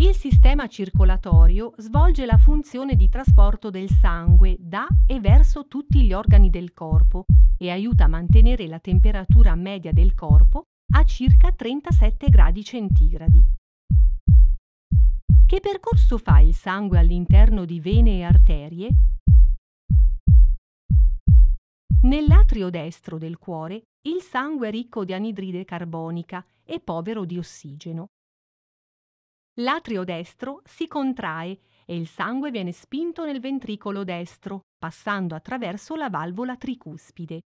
Il sistema circolatorio svolge la funzione di trasporto del sangue da e verso tutti gli organi del corpo e aiuta a mantenere la temperatura media del corpo a circa 37 gradi centigradi. Che percorso fa il sangue all'interno di vene e arterie? Nell'atrio destro del cuore il sangue è ricco di anidride carbonica e povero di ossigeno L'atrio destro si contrae e il sangue viene spinto nel ventricolo destro, passando attraverso la valvola tricuspide.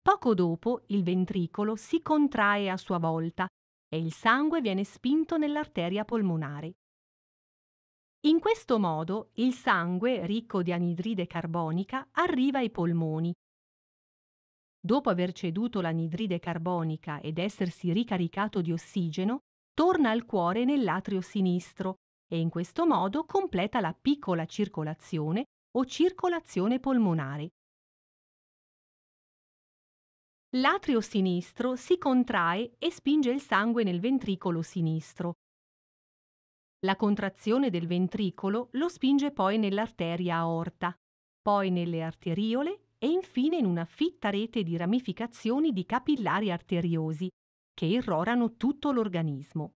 Poco dopo il ventricolo si contrae a sua volta e il sangue viene spinto nell'arteria polmonare. In questo modo il sangue, ricco di anidride carbonica, arriva ai polmoni. Dopo aver ceduto l'anidride carbonica ed essersi ricaricato di ossigeno, torna al cuore nell'atrio sinistro e in questo modo completa la piccola circolazione o circolazione polmonare. L'atrio sinistro si contrae e spinge il sangue nel ventricolo sinistro. La contrazione del ventricolo lo spinge poi nell'arteria aorta, poi nelle arteriole e infine in una fitta rete di ramificazioni di capillari arteriosi, che irrorano tutto l'organismo.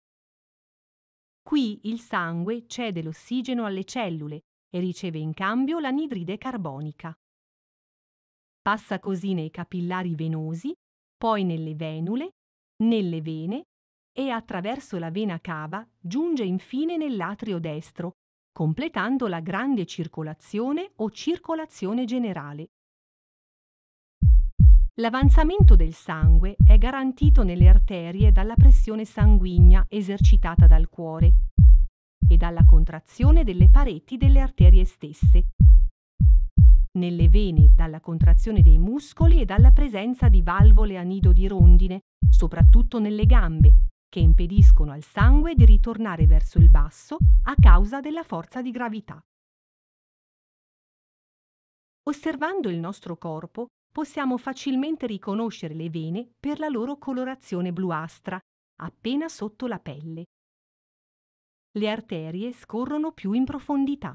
Qui il sangue cede l'ossigeno alle cellule e riceve in cambio l'anidride carbonica. Passa così nei capillari venosi, poi nelle venule, nelle vene e attraverso la vena cava giunge infine nell'atrio destro, completando la grande circolazione o circolazione generale. L'avanzamento del sangue è garantito nelle arterie dalla pressione sanguigna esercitata dal cuore e dalla contrazione delle pareti delle arterie stesse, nelle vene dalla contrazione dei muscoli e dalla presenza di valvole a nido di rondine, soprattutto nelle gambe, che impediscono al sangue di ritornare verso il basso a causa della forza di gravità. Osservando il nostro corpo, possiamo facilmente riconoscere le vene per la loro colorazione bluastra, appena sotto la pelle. Le arterie scorrono più in profondità.